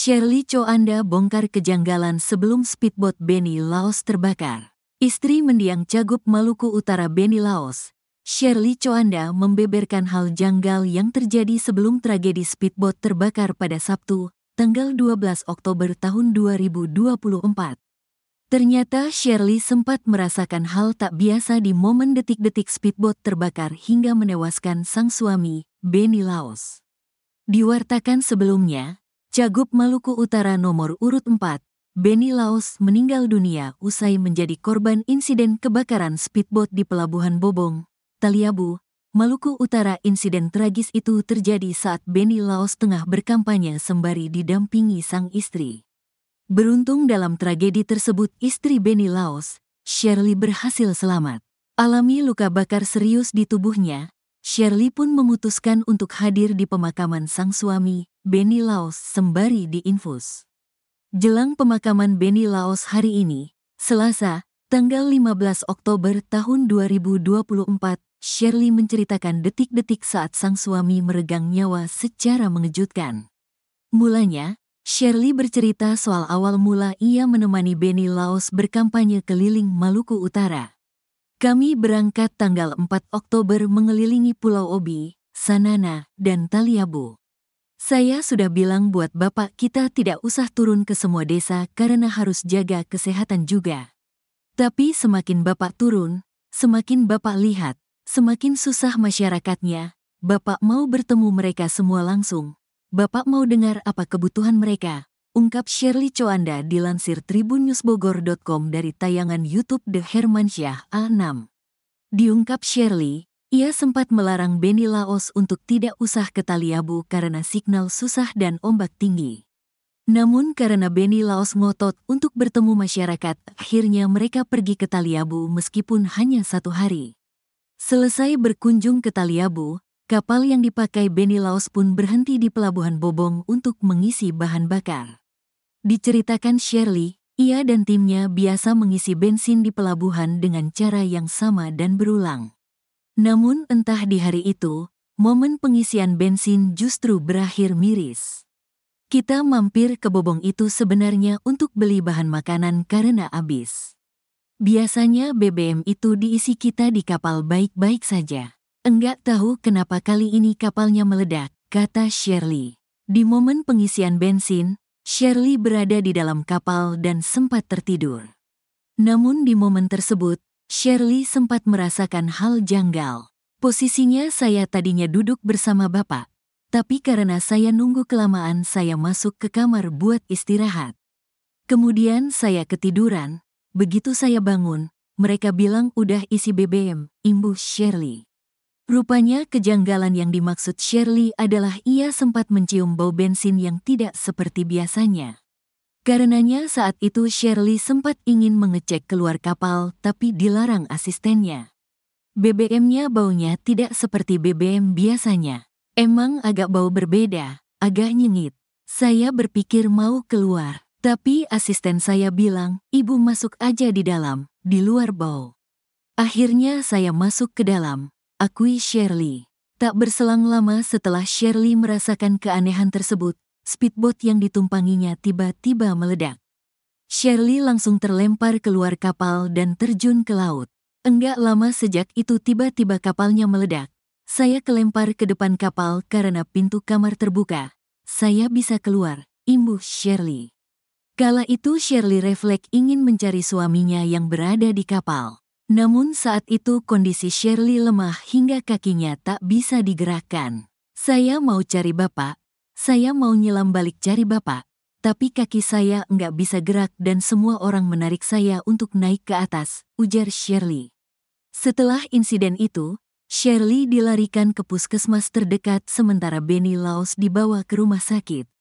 Shirley Coanda bongkar kejanggalan sebelum speedboat Benny Laos terbakar. Istri mendiang Cagup Maluku Utara Benny Laos, Shirley Coanda membeberkan hal janggal yang terjadi sebelum tragedi speedboat terbakar pada Sabtu, tanggal 12 Oktober tahun 2024. Ternyata Shirley sempat merasakan hal tak biasa di momen detik-detik speedboat terbakar hingga menewaskan sang suami, Benny Laos. Diwartakan sebelumnya, Cagup Maluku Utara nomor urut 4, Beni Laos meninggal dunia usai menjadi korban insiden kebakaran speedboat di Pelabuhan Bobong, Taliabu, Maluku Utara. Insiden tragis itu terjadi saat Beni Laos tengah berkampanye sembari didampingi sang istri. Beruntung dalam tragedi tersebut istri Beni Laos, Shirley berhasil selamat. Alami luka bakar serius di tubuhnya, Shirley pun memutuskan untuk hadir di pemakaman sang suami Benny Laos sembari diinfus. Jelang pemakaman Benny Laos hari ini, Selasa, tanggal 15 Oktober tahun 2024, Shirley menceritakan detik-detik saat sang suami meregang nyawa secara mengejutkan. Mulanya, Shirley bercerita soal awal mula ia menemani Benny Laos berkampanye keliling Maluku Utara. Kami berangkat tanggal 4 Oktober mengelilingi Pulau Obi, Sanana, dan Taliabu. Saya sudah bilang buat bapak kita tidak usah turun ke semua desa karena harus jaga kesehatan juga. Tapi semakin bapak turun, semakin bapak lihat, semakin susah masyarakatnya, bapak mau bertemu mereka semua langsung. Bapak mau dengar apa kebutuhan mereka, ungkap Shirley Coanda dilansir tribunnewsbogor.com dari tayangan YouTube The Hermansyah A6. Diungkap Shirley, ia sempat melarang Beni Laos untuk tidak usah ke Taliabu karena signal susah dan ombak tinggi. Namun karena Beni Laos ngotot untuk bertemu masyarakat, akhirnya mereka pergi ke Taliabu meskipun hanya satu hari. Selesai berkunjung ke Taliabu, kapal yang dipakai Beni Laos pun berhenti di pelabuhan Bobong untuk mengisi bahan bakar. Diceritakan Shirley, ia dan timnya biasa mengisi bensin di pelabuhan dengan cara yang sama dan berulang. Namun entah di hari itu, momen pengisian bensin justru berakhir miris. Kita mampir ke Bobong itu sebenarnya untuk beli bahan makanan karena habis. Biasanya BBM itu diisi kita di kapal baik-baik saja. Enggak tahu kenapa kali ini kapalnya meledak, kata Shirley. Di momen pengisian bensin, Shirley berada di dalam kapal dan sempat tertidur. Namun di momen tersebut, Shirley sempat merasakan hal janggal. Posisinya saya tadinya duduk bersama bapak, tapi karena saya nunggu kelamaan saya masuk ke kamar buat istirahat. Kemudian saya ketiduran. Begitu saya bangun, mereka bilang udah isi BBM, imbu Shirley. Rupanya kejanggalan yang dimaksud Shirley adalah ia sempat mencium bau bensin yang tidak seperti biasanya. Karenanya saat itu Shirley sempat ingin mengecek keluar kapal tapi dilarang asistennya. BBM-nya baunya tidak seperti BBM biasanya. Emang agak bau berbeda, agak nyengit. Saya berpikir mau keluar, tapi asisten saya bilang, ibu masuk aja di dalam, di luar bau. Akhirnya saya masuk ke dalam, akui Shirley. Tak berselang lama setelah Shirley merasakan keanehan tersebut, speedboat yang ditumpanginya tiba-tiba meledak. Shirley langsung terlempar keluar kapal dan terjun ke laut. Enggak lama sejak itu tiba-tiba kapalnya meledak. Saya kelempar ke depan kapal karena pintu kamar terbuka. Saya bisa keluar, imbuh Shirley. Kala itu Shirley refleks ingin mencari suaminya yang berada di kapal. Namun saat itu kondisi Shirley lemah hingga kakinya tak bisa digerakkan. Saya mau cari bapak, saya mau nyelam balik jari bapak, tapi kaki saya nggak bisa gerak dan semua orang menarik saya untuk naik ke atas, ujar Shirley. Setelah insiden itu, Shirley dilarikan ke puskesmas terdekat sementara Benny Laos dibawa ke rumah sakit.